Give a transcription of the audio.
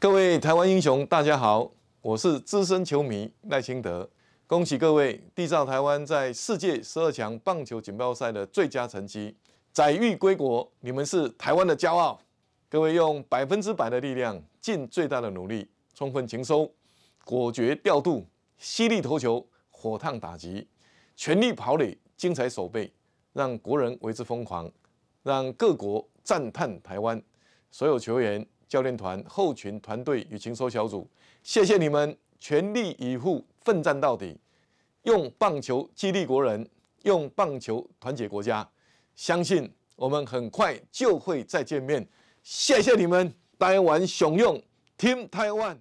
各位台湾英雄，大家好，我是资深球迷赖清德，恭喜各位缔造台湾在世界十二强棒球锦标赛的最佳成绩，载誉归国，你们是台湾的骄傲。各位用百分之百的力量，尽最大的努力，充分擒收，果决调度，犀利投球，火烫打击，全力跑垒，精彩守备，让国人为之疯狂，让各国赞叹台湾。所有球员。教练团、后群团队与情收小组，谢谢你们全力以赴奋战到底，用棒球激励国人，用棒球团结国家。相信我们很快就会再见面。谢谢你们，台湾雄用 Team Taiwan。